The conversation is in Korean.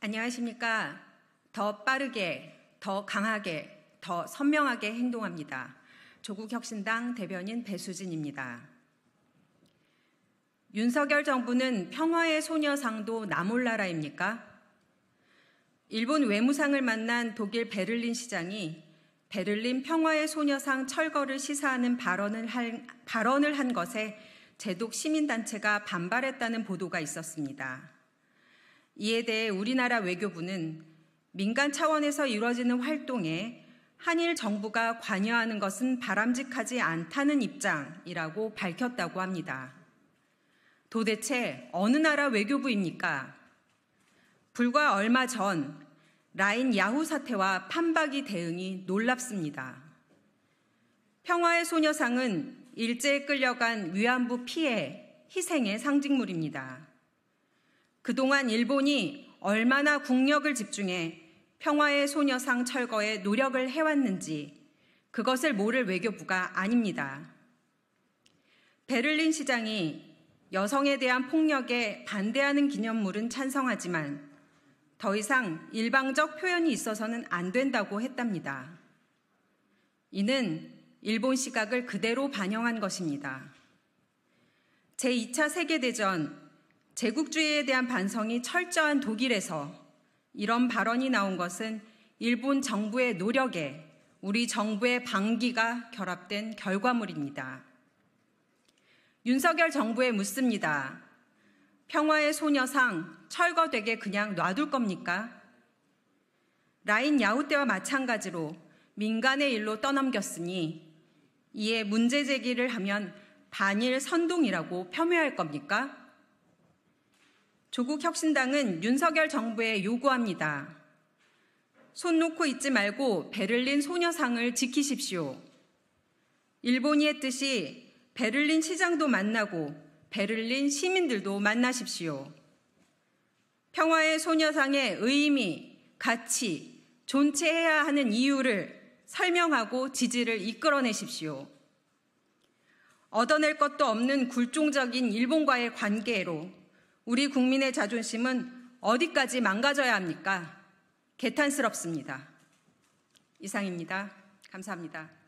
안녕하십니까. 더 빠르게, 더 강하게, 더 선명하게 행동합니다. 조국혁신당 대변인 배수진입니다. 윤석열 정부는 평화의 소녀상도 나몰라라입니까? 일본 외무상을 만난 독일 베를린 시장이 베를린 평화의 소녀상 철거를 시사하는 발언을 한, 발언을 한 것에 제독 시민단체가 반발했다는 보도가 있었습니다. 이에 대해 우리나라 외교부는 민간 차원에서 이루어지는 활동에 한일 정부가 관여하는 것은 바람직하지 않다는 입장이라고 밝혔다고 합니다. 도대체 어느 나라 외교부입니까? 불과 얼마 전 라인 야후 사태와 판박이 대응이 놀랍습니다. 평화의 소녀상은 일제에 끌려간 위안부 피해, 희생의 상징물입니다. 그동안 일본이 얼마나 국력을 집중해 평화의 소녀상 철거에 노력을 해왔는지 그것을 모를 외교부가 아닙니다. 베를린 시장이 여성에 대한 폭력에 반대하는 기념물은 찬성하지만 더 이상 일방적 표현이 있어서는 안 된다고 했답니다. 이는 일본 시각을 그대로 반영한 것입니다. 제2차 세계대전 제국주의에 대한 반성이 철저한 독일에서 이런 발언이 나온 것은 일본 정부의 노력에 우리 정부의 방기가 결합된 결과물입니다. 윤석열 정부에 묻습니다. 평화의 소녀상 철거되게 그냥 놔둘 겁니까? 라인 야후 때와 마찬가지로 민간의 일로 떠넘겼으니 이에 문제 제기를 하면 반일 선동이라고 폄훼할 겁니까? 조국 혁신당은 윤석열 정부에 요구합니다. 손 놓고 있지 말고 베를린 소녀상을 지키십시오. 일본이 했듯이 베를린 시장도 만나고 베를린 시민들도 만나십시오. 평화의 소녀상의 의미, 가치, 존재해야 하는 이유를 설명하고 지지를 이끌어내십시오. 얻어낼 것도 없는 굴종적인 일본과의 관계로 우리 국민의 자존심은 어디까지 망가져야 합니까? 개탄스럽습니다. 이상입니다. 감사합니다.